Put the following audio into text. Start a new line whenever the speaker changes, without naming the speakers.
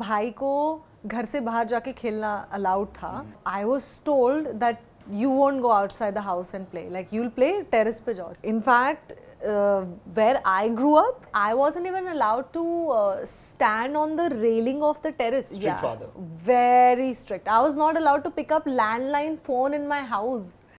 भाई को घर से बाहर जाके खेलना अलाउड था I was told that you won't go outside the house and play like you play terrace पे जाओ in fact where I grew up I wasn't even allowed to stand on the railing of the terrace very strict I was not allowed to pick up landline phone in
my house